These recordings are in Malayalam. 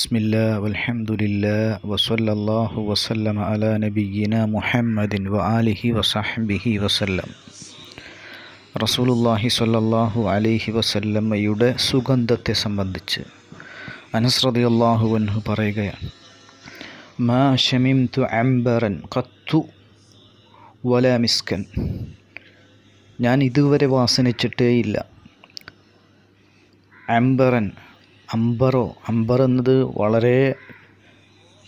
بسم الله والحمد لله وصلى الله وسلم على نبينا محمد وآله وصحبه وسلم സ്വല്ലല്ലാഹു അലൈഹി വസല്ലമ്മയുടെ സുഗന്ധത്തെ സംബന്ധിച്ച് അനസ് അനസ്രതി അൻഹു പറയുകയാണ് മാ ഷമിംതു അംബറൻ കത്തു വലാ മിസ്കൻ ഞാൻ ഇതുവരെ വാസനിച്ചിട്ടേയില്ല അംബറൻ അംബറോ അംബർ എന്നത് വളരെ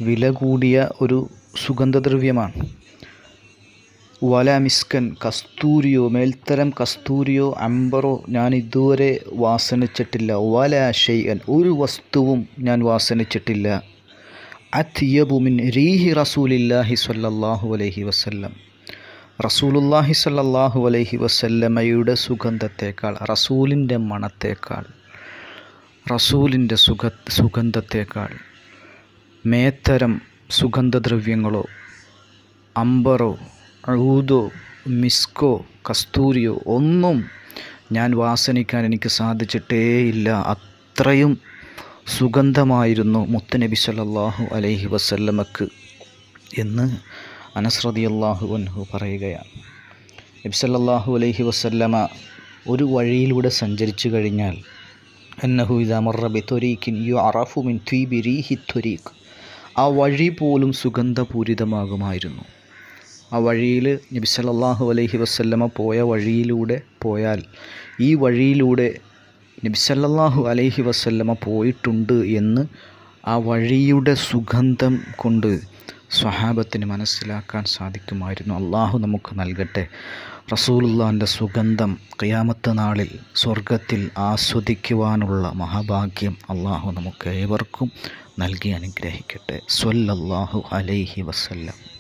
വില കൂടിയ ഒരു സുഗന്ധദ്രവ്യമാണ് വല മിസ്കൻ കസ്തൂരിയോ മേൽത്തരം കസ്തൂരിയോ അംബറോ ഞാൻ ഇതുവരെ വാസനിച്ചിട്ടില്ല വല ഷെയ്യൻ ഒരു വസ്തുവും ഞാൻ വാസനിച്ചിട്ടില്ല അത്തിയബുമിൻ റീഹി റസൂലില്ലാഹി സല്ലാഹു അലൈഹി വസ്ല്ലം റസൂലുല്ലാഹി സല്ലാഹു അലൈഹി വസല്ലമയുടെ സുഗന്ധത്തേക്കാൾ റസൂലിൻ്റെ മണത്തേക്കാൾ റസൂലിൻ്റെ സുഖ സുഗന്ധത്തേക്കാൾ മേത്തരം സുഗന്ധദ്രവ്യങ്ങളോ അമ്പറോ അഴൂതോ മിസ്കോ കസ്തൂരിയോ ഒന്നും ഞാൻ വാസനിക്കാൻ എനിക്ക് സാധിച്ചിട്ടേയില്ല അത്രയും സുഗന്ധമായിരുന്നു മുത്തനബി സല്ലാഹു അലൈഹി വസല്ലമക്ക് എന്ന് അനസ്രതി അള്ളാഹു അൻഹു പറയുകയാണ് നബി സല്ലാഹു അലൈഹി വസല്ലമ ഒരു വഴിയിലൂടെ സഞ്ചരിച്ചു കഴിഞ്ഞാൽ ആ വഴി പോലും സുഗന്ധപൂരിതമാകുമായിരുന്നു ആ വഴിയിൽ നബി സല്ലാഹു അലൈഹി വസ്ല്ലമ പോയ വഴിയിലൂടെ പോയാൽ ഈ വഴിയിലൂടെ നബി സല്ലാഹു അലൈഹി വസ്ല്ലമ പോയിട്ടുണ്ട് എന്ന് ആ വഴിയുടെ സുഗന്ധം കൊണ്ട് സ്വഹാബത്തിന് മനസ്സിലാക്കാൻ സാധിക്കുമായിരുന്നു അള്ളാഹു നമുക്ക് നൽകട്ടെ റസൂലുള്ളാൻ്റെ സുഗന്ധം ഖിയാമത്ത് നാളിൽ സ്വർഗത്തിൽ ആസ്വദിക്കുവാനുള്ള മഹാഭാഗ്യം അള്ളാഹു നമുക്ക് ഏവർക്കും നൽകി അനുഗ്രഹിക്കട്ടെ സ്വല്ലല്ലാഹു അലൈഹി വസല്ലം